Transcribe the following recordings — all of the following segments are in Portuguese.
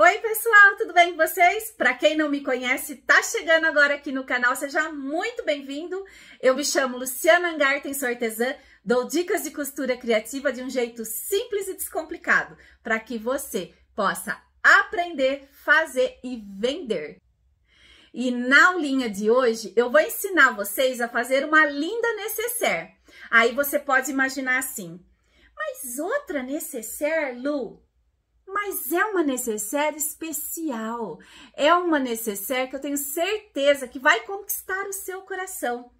Oi, pessoal, tudo bem com vocês? Para quem não me conhece, tá chegando agora aqui no canal, seja muito bem-vindo. Eu me chamo Luciana Angarten, sou artesã, dou dicas de costura criativa de um jeito simples e descomplicado, para que você possa aprender, fazer e vender. E na aulinha de hoje, eu vou ensinar vocês a fazer uma linda necessaire. Aí você pode imaginar assim, mas outra necessaire, Lu? mas é uma necessaire especial. É uma necessaire que eu tenho certeza que vai conquistar o seu coração.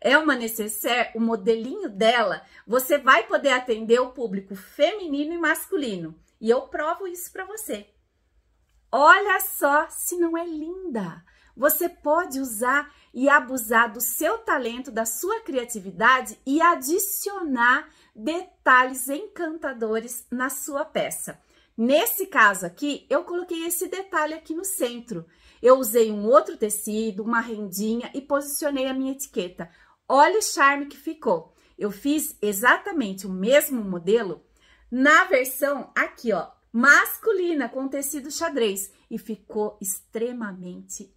É uma necessaire, o modelinho dela, você vai poder atender o público feminino e masculino. E eu provo isso para você. Olha só se não é linda. Você pode usar e abusar do seu talento, da sua criatividade e adicionar detalhes encantadores na sua peça. Nesse caso aqui, eu coloquei esse detalhe aqui no centro. Eu usei um outro tecido, uma rendinha e posicionei a minha etiqueta. Olha o charme que ficou. Eu fiz exatamente o mesmo modelo na versão aqui, ó, masculina com tecido xadrez e ficou extremamente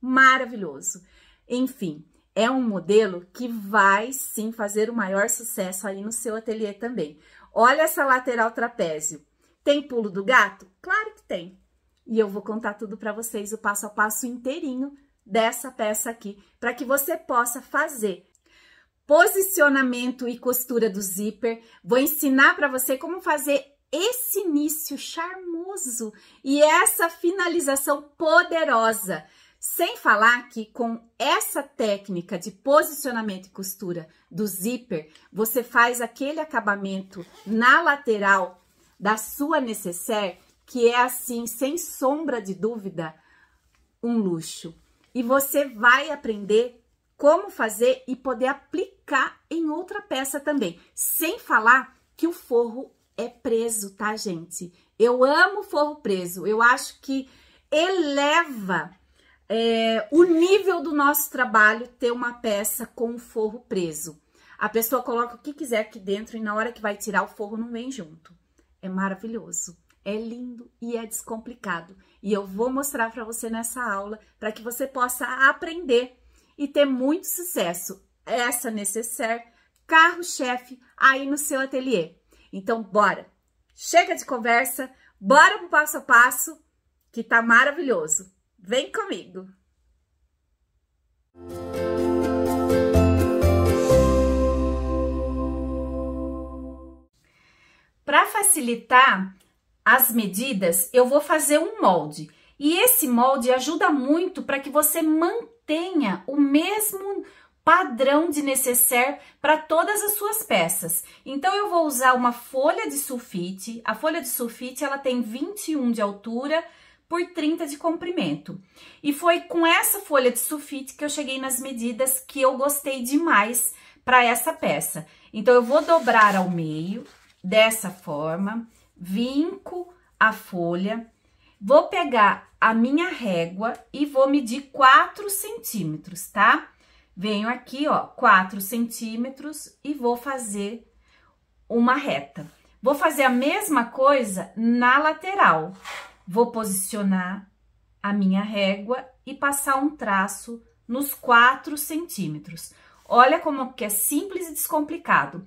maravilhoso. Enfim, é um modelo que vai sim fazer o maior sucesso aí no seu ateliê também. Olha essa lateral trapézio. Tem pulo do gato? Claro que tem. E eu vou contar tudo para vocês, o passo a passo inteirinho dessa peça aqui, para que você possa fazer posicionamento e costura do zíper. Vou ensinar para você como fazer esse início charmoso e essa finalização poderosa. Sem falar que com essa técnica de posicionamento e costura do zíper, você faz aquele acabamento na lateral da sua necessaire, que é assim, sem sombra de dúvida, um luxo. E você vai aprender como fazer e poder aplicar em outra peça também. Sem falar que o forro é preso, tá, gente? Eu amo forro preso. Eu acho que eleva é, o nível do nosso trabalho ter uma peça com forro preso. A pessoa coloca o que quiser aqui dentro e na hora que vai tirar o forro não vem junto. É maravilhoso, é lindo e é descomplicado. E eu vou mostrar para você nessa aula para que você possa aprender e ter muito sucesso. Essa necessaire, carro-chefe aí no seu ateliê. Então, bora! Chega de conversa, bora pro passo a passo que tá maravilhoso. Vem comigo! Música Para facilitar as medidas, eu vou fazer um molde. E esse molde ajuda muito para que você mantenha o mesmo padrão de necessaire para todas as suas peças. Então eu vou usar uma folha de sulfite. A folha de sulfite ela tem 21 de altura por 30 de comprimento. E foi com essa folha de sulfite que eu cheguei nas medidas que eu gostei demais para essa peça. Então eu vou dobrar ao meio dessa forma, vinco a folha, vou pegar a minha régua e vou medir 4 centímetros, tá? Venho aqui, ó, 4 centímetros e vou fazer uma reta. Vou fazer a mesma coisa na lateral. Vou posicionar a minha régua e passar um traço nos 4 centímetros. Olha como que é simples e descomplicado.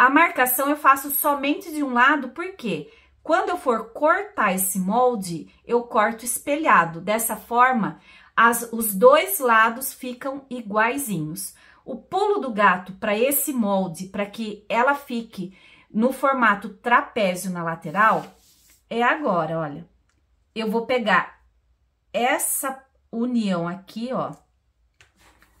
A marcação eu faço somente de um lado, porque quando eu for cortar esse molde, eu corto espelhado. Dessa forma, as, os dois lados ficam iguaizinhos. O pulo do gato para esse molde, para que ela fique no formato trapézio na lateral, é agora, olha. Eu vou pegar essa união aqui, ó,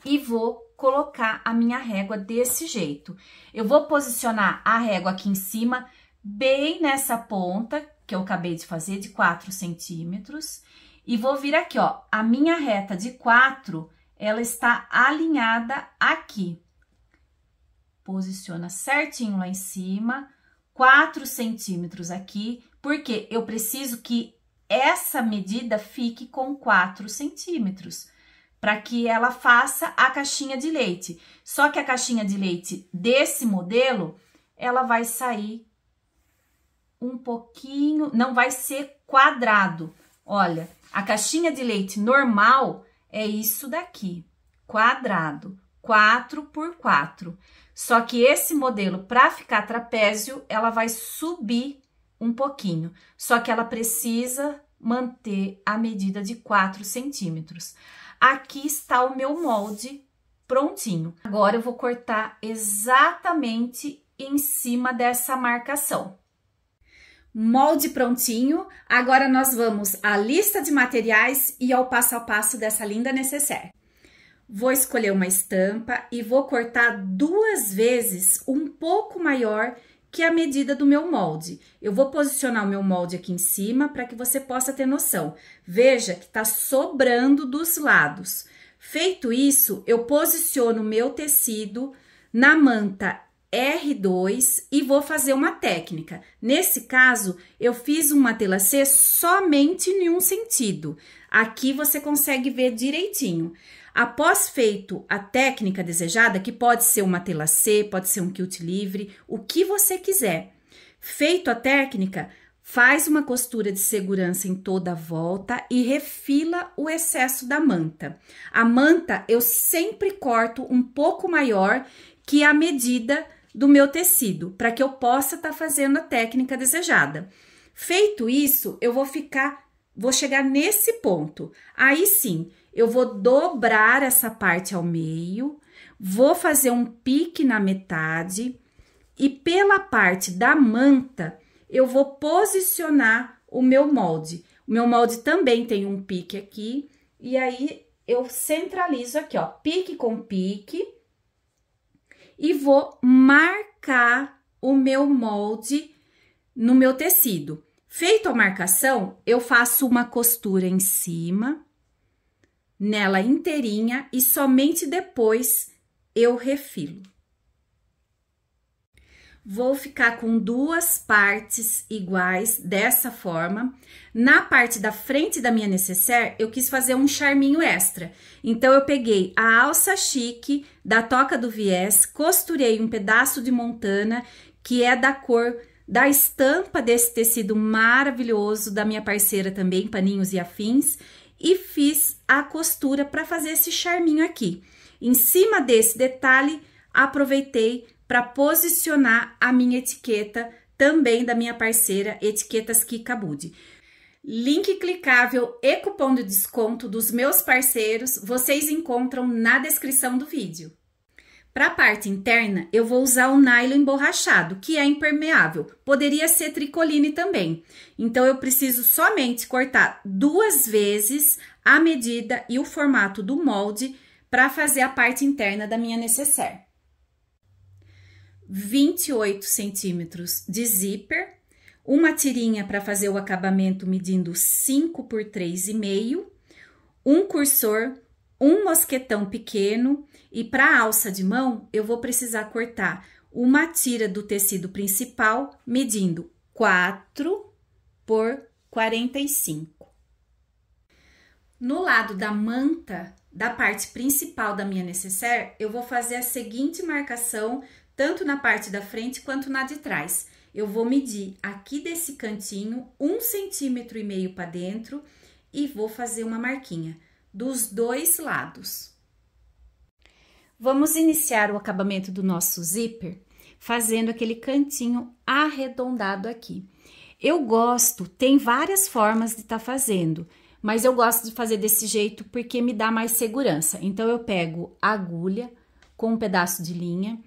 e vou colocar a minha régua desse jeito. Eu vou posicionar a régua aqui em cima, bem nessa ponta que eu acabei de fazer, de 4 centímetros. E vou vir aqui, ó, a minha reta de 4, ela está alinhada aqui. Posiciona certinho lá em cima, 4 centímetros aqui, porque eu preciso que essa medida fique com 4 centímetros para que ela faça a caixinha de leite. Só que a caixinha de leite desse modelo, ela vai sair um pouquinho, não vai ser quadrado. Olha, a caixinha de leite normal é isso daqui, quadrado, 4 por 4. Só que esse modelo, para ficar trapézio, ela vai subir um pouquinho. Só que ela precisa manter a medida de 4 centímetros. Aqui está o meu molde prontinho. Agora eu vou cortar exatamente em cima dessa marcação. Molde prontinho, agora nós vamos à lista de materiais e ao passo a passo dessa linda necessaire. Vou escolher uma estampa e vou cortar duas vezes um pouco maior que é a medida do meu molde. Eu vou posicionar o meu molde aqui em cima para que você possa ter noção. Veja que está sobrando dos lados. Feito isso, eu posiciono o meu tecido na manta R2 e vou fazer uma técnica. Nesse caso, eu fiz uma tela C somente em um sentido. Aqui você consegue ver direitinho. Após feito a técnica desejada, que pode ser uma tela C, pode ser um quilt livre, o que você quiser. Feito a técnica, faz uma costura de segurança em toda a volta e refila o excesso da manta. A manta eu sempre corto um pouco maior que a medida do meu tecido, para que eu possa estar tá fazendo a técnica desejada. Feito isso, eu vou ficar, vou chegar nesse ponto. Aí sim, eu vou dobrar essa parte ao meio, vou fazer um pique na metade e pela parte da manta eu vou posicionar o meu molde. O meu molde também tem um pique aqui e aí eu centralizo aqui, ó, pique com pique e vou marcar o meu molde no meu tecido. Feito a marcação, eu faço uma costura em cima nela inteirinha e somente depois eu refilo. Vou ficar com duas partes iguais dessa forma. Na parte da frente da minha necessaire, eu quis fazer um charminho extra. Então, eu peguei a alça chique da toca do viés, costurei um pedaço de montana, que é da cor da estampa desse tecido maravilhoso da minha parceira também, Paninhos e Afins, e fiz a costura para fazer esse charminho aqui. Em cima desse detalhe, aproveitei para posicionar a minha etiqueta também da minha parceira Etiquetas Kikabude. Link clicável e cupom de desconto dos meus parceiros vocês encontram na descrição do vídeo. Para a parte interna, eu vou usar o nylon emborrachado, que é impermeável. Poderia ser tricoline também. Então, eu preciso somente cortar duas vezes a medida e o formato do molde para fazer a parte interna da minha necessaire. 28 centímetros de zíper, uma tirinha para fazer o acabamento medindo 5 por 3,5, um cursor, um mosquetão pequeno, e para a alça de mão, eu vou precisar cortar uma tira do tecido principal, medindo 4 por 45. No lado da manta, da parte principal da minha necessaire, eu vou fazer a seguinte marcação, tanto na parte da frente quanto na de trás. Eu vou medir aqui desse cantinho, um centímetro e meio para dentro, e vou fazer uma marquinha dos dois lados. Vamos iniciar o acabamento do nosso zíper fazendo aquele cantinho arredondado aqui. Eu gosto, tem várias formas de estar tá fazendo, mas eu gosto de fazer desse jeito porque me dá mais segurança. Então, eu pego a agulha com um pedaço de linha,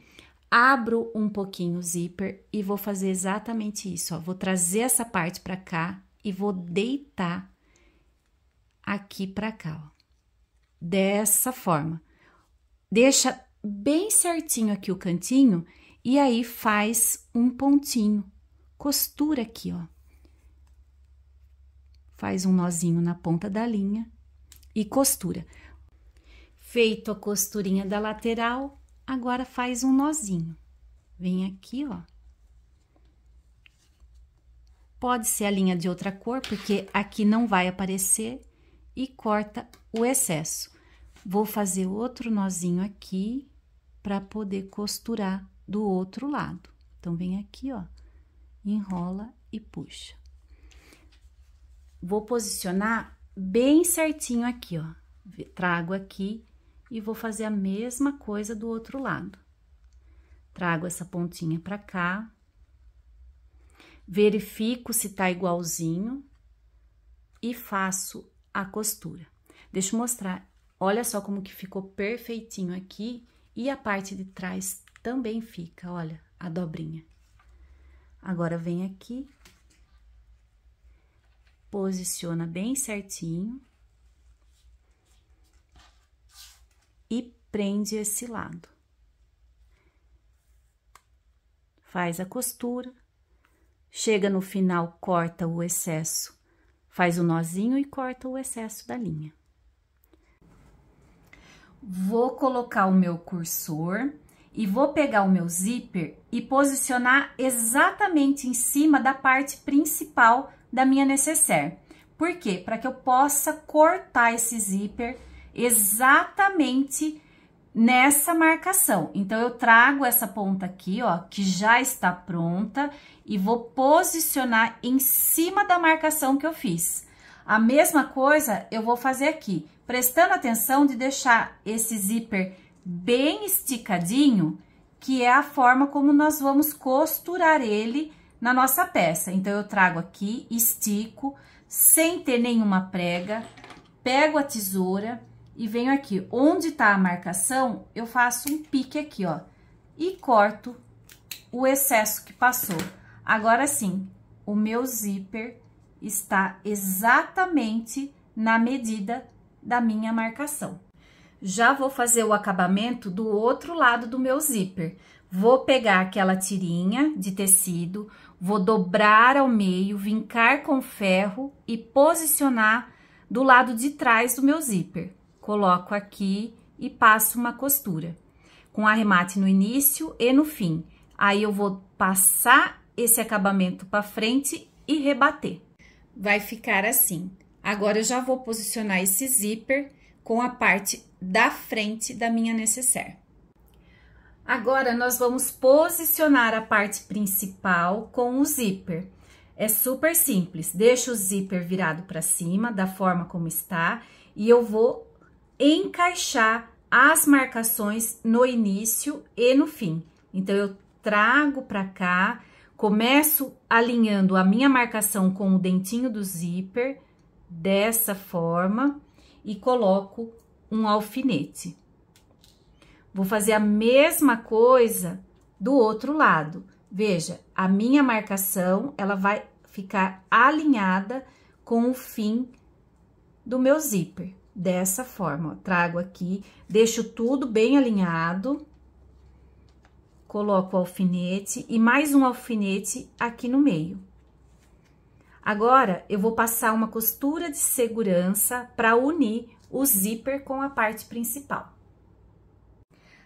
abro um pouquinho o zíper e vou fazer exatamente isso. Ó. Vou trazer essa parte para cá e vou deitar aqui para cá, ó. dessa forma. Deixa bem certinho aqui o cantinho e aí faz um pontinho. Costura aqui, ó. Faz um nozinho na ponta da linha e costura. Feito a costurinha da lateral, agora faz um nozinho. Vem aqui, ó. Pode ser a linha de outra cor, porque aqui não vai aparecer e corta o excesso. Vou fazer outro nozinho aqui para poder costurar do outro lado. Então, vem aqui, ó, enrola e puxa. Vou posicionar bem certinho aqui, ó. Trago aqui e vou fazer a mesma coisa do outro lado. Trago essa pontinha para cá. Verifico se tá igualzinho e faço a costura. Deixa eu mostrar Olha só como que ficou perfeitinho aqui e a parte de trás também fica, olha, a dobrinha. Agora, vem aqui, posiciona bem certinho e prende esse lado. Faz a costura, chega no final, corta o excesso, faz o nozinho e corta o excesso da linha vou colocar o meu cursor e vou pegar o meu zíper e posicionar exatamente em cima da parte principal da minha necessaire. Por quê? Para que eu possa cortar esse zíper exatamente nessa marcação. Então, eu trago essa ponta aqui, ó, que já está pronta e vou posicionar em cima da marcação que eu fiz. A mesma coisa eu vou fazer aqui, prestando atenção de deixar esse zíper bem esticadinho, que é a forma como nós vamos costurar ele na nossa peça. Então, eu trago aqui, estico, sem ter nenhuma prega, pego a tesoura e venho aqui. Onde tá a marcação, eu faço um pique aqui, ó, e corto o excesso que passou. Agora sim, o meu zíper está exatamente na medida da minha marcação. Já vou fazer o acabamento do outro lado do meu zíper. Vou pegar aquela tirinha de tecido, vou dobrar ao meio, vincar com ferro e posicionar do lado de trás do meu zíper. Coloco aqui e passo uma costura com arremate no início e no fim. Aí eu vou passar esse acabamento para frente e rebater vai ficar assim. Agora, eu já vou posicionar esse zíper com a parte da frente da minha necessaire. Agora, nós vamos posicionar a parte principal com o zíper. É super simples, deixa o zíper virado para cima, da forma como está, e eu vou encaixar as marcações no início e no fim. Então, eu trago para cá, Começo alinhando a minha marcação com o dentinho do zíper, dessa forma, e coloco um alfinete. Vou fazer a mesma coisa do outro lado. Veja, a minha marcação, ela vai ficar alinhada com o fim do meu zíper. Dessa forma, ó. trago aqui, deixo tudo bem alinhado coloco o alfinete e mais um alfinete aqui no meio. Agora, eu vou passar uma costura de segurança para unir o zíper com a parte principal.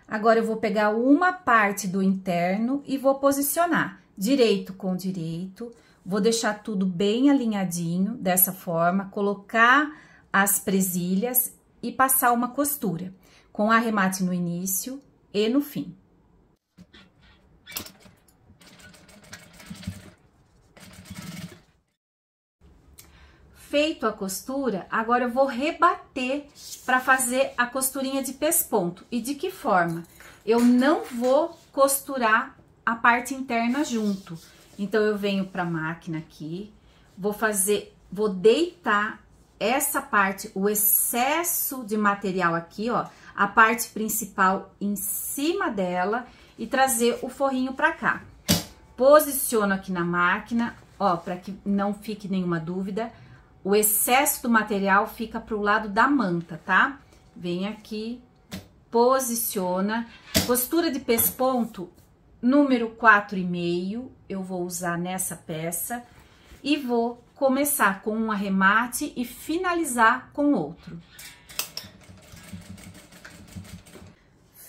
Agora, eu vou pegar uma parte do interno e vou posicionar direito com direito. Vou deixar tudo bem alinhadinho, dessa forma, colocar as presilhas e passar uma costura, com arremate no início e no fim. feito a costura, agora eu vou rebater para fazer a costurinha de pesponto. E de que forma? Eu não vou costurar a parte interna junto. Então, eu venho para a máquina aqui, vou fazer, vou deitar essa parte, o excesso de material aqui, ó, a parte principal em cima dela e trazer o forrinho para cá. Posiciono aqui na máquina, ó, para que não fique nenhuma dúvida. O excesso do material fica para o lado da manta, tá? Vem aqui, posiciona. Costura de pesponto número 4,5, eu vou usar nessa peça. E vou começar com um arremate e finalizar com outro.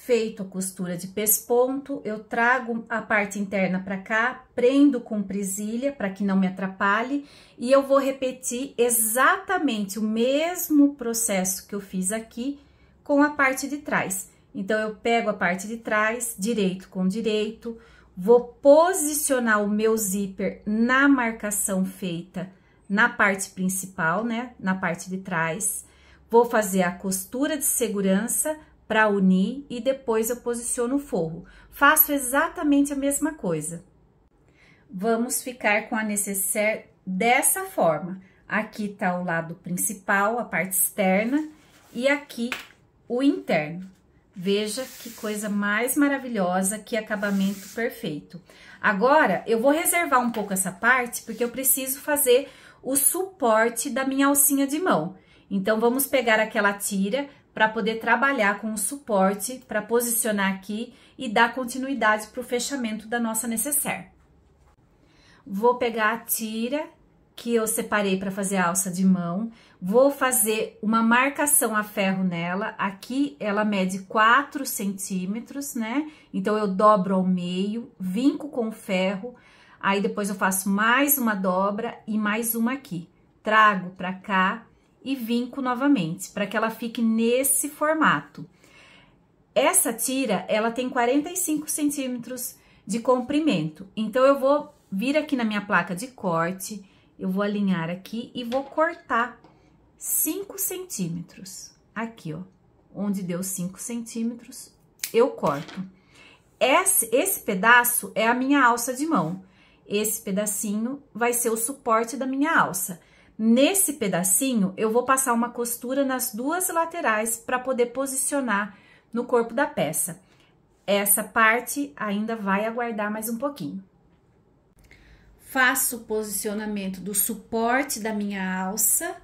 feito a costura de pesponto, eu trago a parte interna para cá, prendo com presilha para que não me atrapalhe e eu vou repetir exatamente o mesmo processo que eu fiz aqui com a parte de trás. Então, eu pego a parte de trás, direito com direito, vou posicionar o meu zíper na marcação feita na parte principal, né, na parte de trás. Vou fazer a costura de segurança para unir e depois eu posiciono o forro. Faço exatamente a mesma coisa. Vamos ficar com a necessaire dessa forma. Aqui tá o lado principal, a parte externa, e aqui o interno. Veja que coisa mais maravilhosa, que acabamento perfeito. Agora, eu vou reservar um pouco essa parte, porque eu preciso fazer o suporte da minha alcinha de mão. Então, vamos pegar aquela tira para poder trabalhar com o suporte para posicionar aqui e dar continuidade para o fechamento da nossa necessaire. Vou pegar a tira que eu separei para fazer a alça de mão, vou fazer uma marcação a ferro nela, aqui ela mede 4 centímetros, né? Então, eu dobro ao meio, vinco com ferro, aí depois eu faço mais uma dobra e mais uma aqui. Trago para cá, e vinco novamente, para que ela fique nesse formato. Essa tira, ela tem 45 centímetros de comprimento. Então, eu vou vir aqui na minha placa de corte, eu vou alinhar aqui e vou cortar 5 centímetros. Aqui, ó, onde deu 5 centímetros, eu corto. Esse, esse pedaço é a minha alça de mão. Esse pedacinho vai ser o suporte da minha alça. Nesse pedacinho, eu vou passar uma costura nas duas laterais para poder posicionar no corpo da peça. Essa parte ainda vai aguardar mais um pouquinho. Faço o posicionamento do suporte da minha alça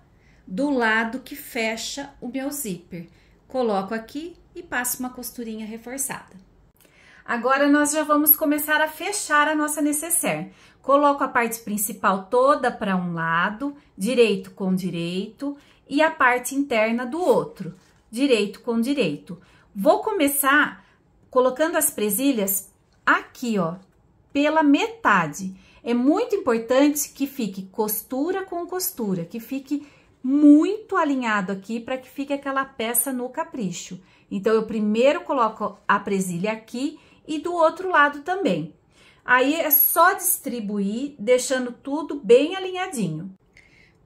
do lado que fecha o meu zíper. Coloco aqui e passo uma costurinha reforçada. Agora, nós já vamos começar a fechar a nossa necessaire. Coloco a parte principal toda para um lado direito com direito e a parte interna do outro, direito com direito. Vou começar colocando as presilhas aqui, ó, pela metade. É muito importante que fique costura com costura, que fique muito alinhado aqui para que fique aquela peça no capricho. Então, eu primeiro coloco a presilha aqui e do outro lado também. Aí é só distribuir, deixando tudo bem alinhadinho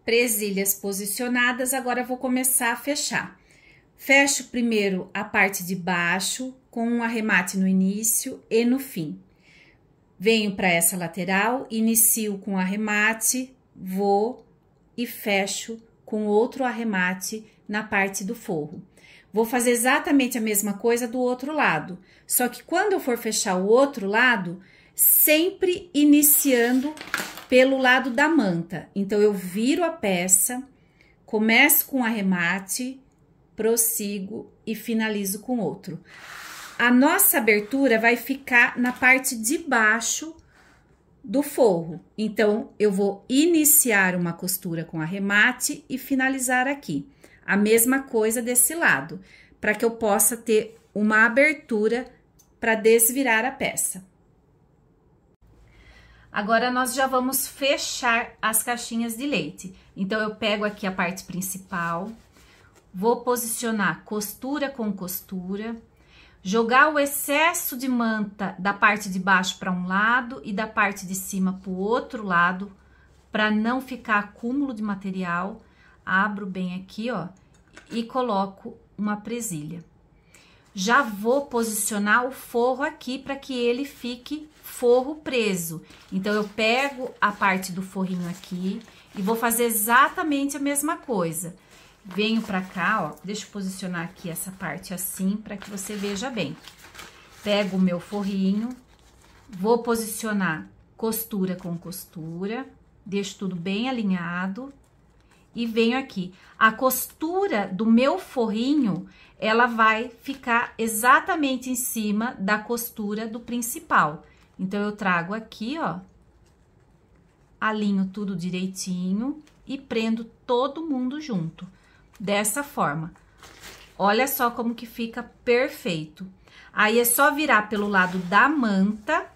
presilhas posicionadas, agora vou começar a fechar. Fecho primeiro a parte de baixo, com um arremate no início e no fim. Venho para essa lateral, inicio com arremate, vou e fecho com outro arremate na parte do forro. Vou fazer exatamente a mesma coisa do outro lado, só que quando eu for fechar o outro lado, sempre iniciando pelo lado da manta. Então, eu viro a peça, começo com um arremate, prossigo e finalizo com outro. A nossa abertura vai ficar na parte de baixo do forro. Então, eu vou iniciar uma costura com arremate e finalizar aqui. A mesma coisa desse lado, para que eu possa ter uma abertura para desvirar a peça. Agora, nós já vamos fechar as caixinhas de leite. Então, eu pego aqui a parte principal, vou posicionar costura com costura, jogar o excesso de manta da parte de baixo para um lado e da parte de cima para o outro lado, para não ficar acúmulo de material. Abro bem aqui, ó, e coloco uma presilha. Já vou posicionar o forro aqui para que ele fique forro preso. Então, eu pego a parte do forrinho aqui e vou fazer exatamente a mesma coisa. Venho pra cá, ó, deixa eu posicionar aqui essa parte assim para que você veja bem. Pego o meu forrinho, vou posicionar costura com costura, deixo tudo bem alinhado e venho aqui. A costura do meu forrinho, ela vai ficar exatamente em cima da costura do principal. Então, eu trago aqui, ó, alinho tudo direitinho e prendo todo mundo junto, dessa forma. Olha só como que fica perfeito. Aí, é só virar pelo lado da manta,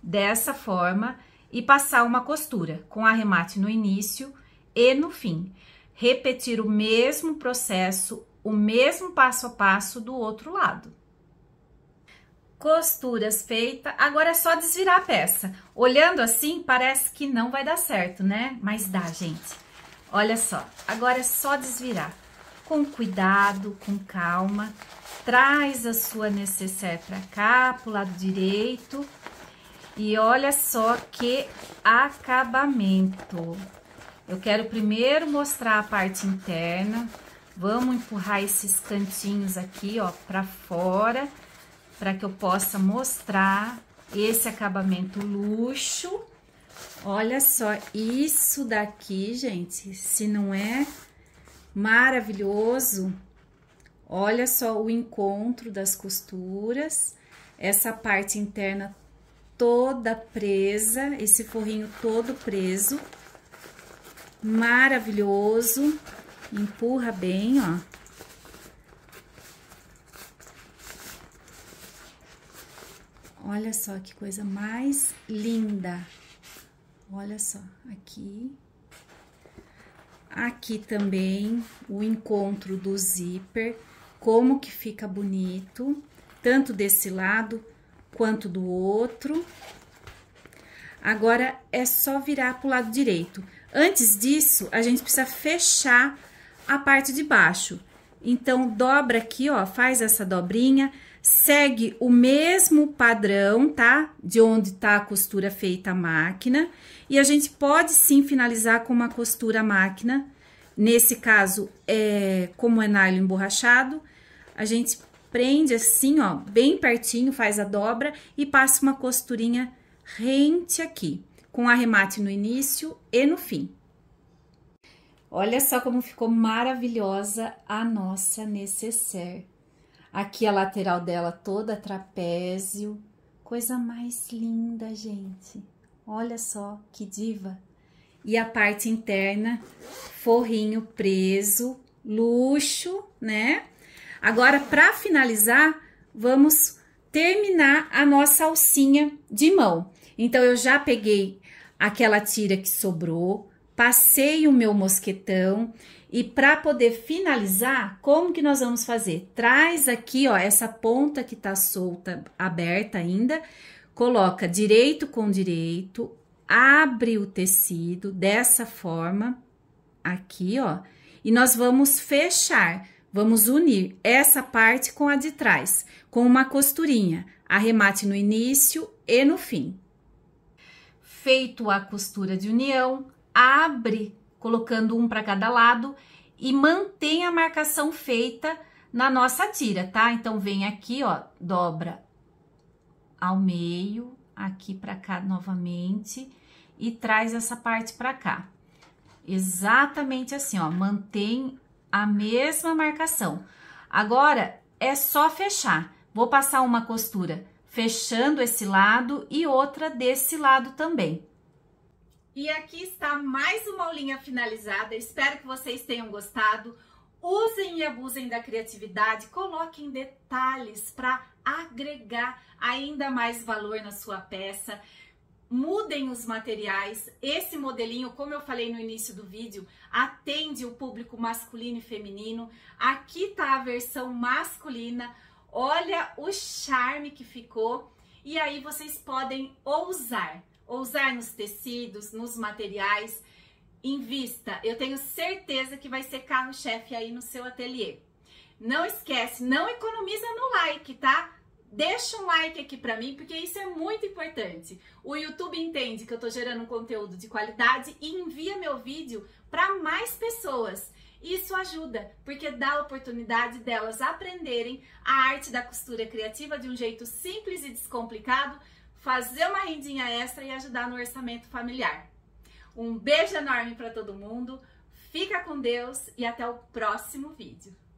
dessa forma, e passar uma costura com arremate no início e no fim. Repetir o mesmo processo, o mesmo passo a passo do outro lado costuras feita, agora é só desvirar a peça. Olhando assim, parece que não vai dar certo, né? Mas dá, gente. Olha só, agora é só desvirar. Com cuidado, com calma, traz a sua necessaire para cá, pro lado direito. E olha só que acabamento. Eu quero primeiro mostrar a parte interna. Vamos empurrar esses cantinhos aqui, ó, para fora para que eu possa mostrar esse acabamento luxo. Olha só, isso daqui, gente, se não é maravilhoso, olha só o encontro das costuras, essa parte interna toda presa, esse forrinho todo preso, maravilhoso, empurra bem, ó. Olha só que coisa mais linda. Olha só, aqui. Aqui também o encontro do zíper, como que fica bonito, tanto desse lado quanto do outro. Agora, é só virar para o lado direito. Antes disso, a gente precisa fechar a parte de baixo. Então, dobra aqui, ó, faz essa dobrinha, segue o mesmo padrão, tá? De onde tá a costura feita a máquina. E a gente pode sim finalizar com uma costura máquina. Nesse caso, é, como é nylon emborrachado, a gente prende assim, ó, bem pertinho, faz a dobra e passa uma costurinha rente aqui, com arremate no início e no fim. Olha só como ficou maravilhosa a nossa necessaire. Aqui a lateral dela toda trapézio. Coisa mais linda, gente. Olha só que diva. E a parte interna, forrinho preso, luxo, né? Agora, para finalizar, vamos terminar a nossa alcinha de mão. Então, eu já peguei aquela tira que sobrou, passei o meu mosquetão e para poder finalizar, como que nós vamos fazer? Traz aqui, ó, essa ponta que tá solta, aberta ainda, coloca direito com direito, abre o tecido dessa forma aqui, ó, e nós vamos fechar, vamos unir essa parte com a de trás, com uma costurinha, arremate no início e no fim. Feito a costura de união, abre colocando um para cada lado e mantém a marcação feita na nossa tira, tá? Então vem aqui, ó, dobra ao meio, aqui para cá novamente e traz essa parte para cá. Exatamente assim, ó, mantém a mesma marcação. Agora é só fechar. Vou passar uma costura fechando esse lado e outra desse lado também. E aqui está mais uma aulinha finalizada. espero que vocês tenham gostado. Usem e abusem da criatividade, coloquem detalhes para agregar ainda mais valor na sua peça. Mudem os materiais. Esse modelinho, como eu falei no início do vídeo, atende o público masculino e feminino. Aqui está a versão masculina. Olha o charme que ficou. E aí vocês podem ousar ousar nos tecidos, nos materiais, invista. Eu tenho certeza que vai ser carro-chefe aí no seu ateliê. Não esquece, não economiza no like, tá? Deixa um like aqui para mim, porque isso é muito importante. O YouTube entende que eu tô gerando um conteúdo de qualidade e envia meu vídeo para mais pessoas. Isso ajuda, porque dá a oportunidade delas aprenderem a arte da costura criativa de um jeito simples e descomplicado fazer uma rendinha extra e ajudar no orçamento familiar. Um beijo enorme para todo mundo, fica com Deus e até o próximo vídeo.